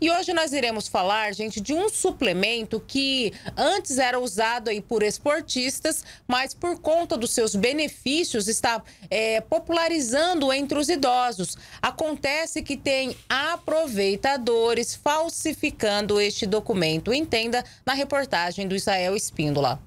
E hoje nós iremos falar, gente, de um suplemento que antes era usado aí por esportistas, mas por conta dos seus benefícios está é, popularizando entre os idosos. Acontece que tem aproveitadores falsificando este documento. Entenda na reportagem do Israel Espíndola.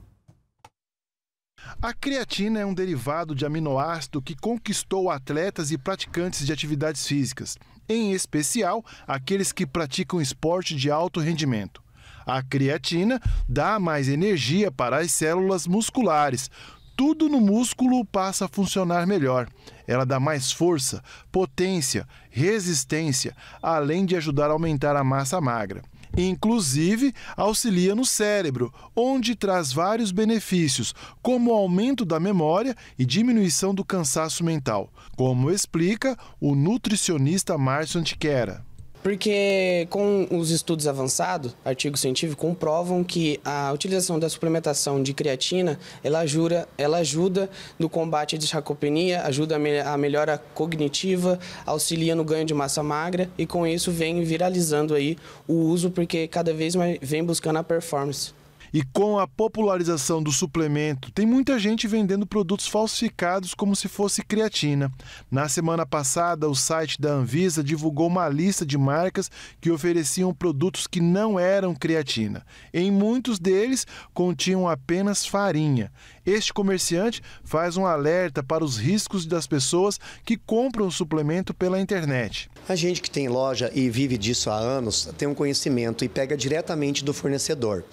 A creatina é um derivado de aminoácido que conquistou atletas e praticantes de atividades físicas, em especial aqueles que praticam esporte de alto rendimento. A creatina dá mais energia para as células musculares. Tudo no músculo passa a funcionar melhor. Ela dá mais força, potência, resistência, além de ajudar a aumentar a massa magra. Inclusive, auxilia no cérebro, onde traz vários benefícios, como o aumento da memória e diminuição do cansaço mental, como explica o nutricionista Márcio Antiquera. Porque com os estudos avançados, artigos científicos comprovam que a utilização da suplementação de creatina, ela, ajuda, ela ajuda no combate à sarcopenia, ajuda a melhora cognitiva, auxilia no ganho de massa magra e com isso vem viralizando aí o uso porque cada vez mais vem buscando a performance. E com a popularização do suplemento, tem muita gente vendendo produtos falsificados como se fosse creatina. Na semana passada, o site da Anvisa divulgou uma lista de marcas que ofereciam produtos que não eram creatina. Em muitos deles, continham apenas farinha. Este comerciante faz um alerta para os riscos das pessoas que compram o suplemento pela internet. A gente que tem loja e vive disso há anos tem um conhecimento e pega diretamente do fornecedor.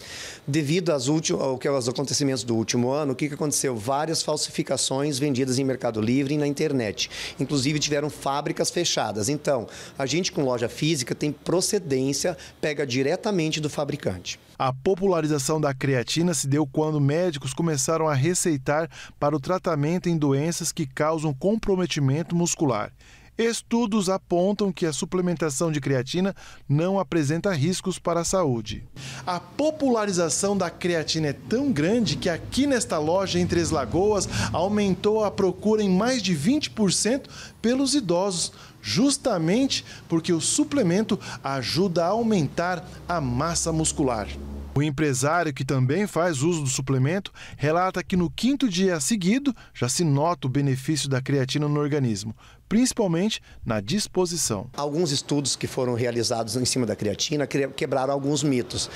Devido às ao que aos é acontecimentos do último ano, o que aconteceu? Várias falsificações vendidas em Mercado Livre e na internet. Inclusive tiveram fábricas fechadas. Então, a gente com loja física tem procedência, pega diretamente do fabricante. A popularização da creatina se deu quando médicos começaram a receitar para o tratamento em doenças que causam comprometimento muscular. Estudos apontam que a suplementação de creatina não apresenta riscos para a saúde. A popularização da creatina é tão grande que aqui nesta loja em Três Lagoas aumentou a procura em mais de 20% pelos idosos, justamente porque o suplemento ajuda a aumentar a massa muscular. O empresário que também faz uso do suplemento relata que no quinto dia seguido já se nota o benefício da creatina no organismo, principalmente na disposição. Alguns estudos que foram realizados em cima da creatina quebraram alguns mitos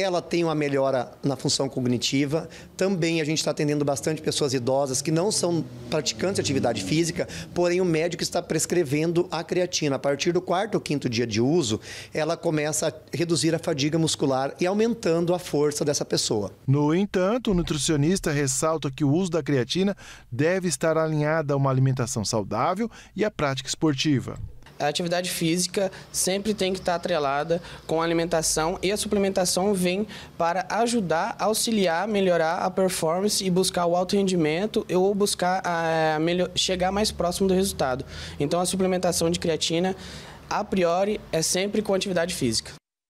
ela tem uma melhora na função cognitiva. Também a gente está atendendo bastante pessoas idosas que não são praticantes de atividade física, porém o médico está prescrevendo a creatina. A partir do quarto ou quinto dia de uso, ela começa a reduzir a fadiga muscular e aumentando a força dessa pessoa. No entanto, o nutricionista ressalta que o uso da creatina deve estar alinhada a uma alimentação saudável e à prática esportiva a atividade física sempre tem que estar atrelada com a alimentação e a suplementação vem para ajudar, auxiliar, melhorar a performance e buscar o alto rendimento ou buscar a, ah, eh, melhor, chegar mais próximo do resultado. Então, a suplementação de creatina, a priori, é sempre com atividade física.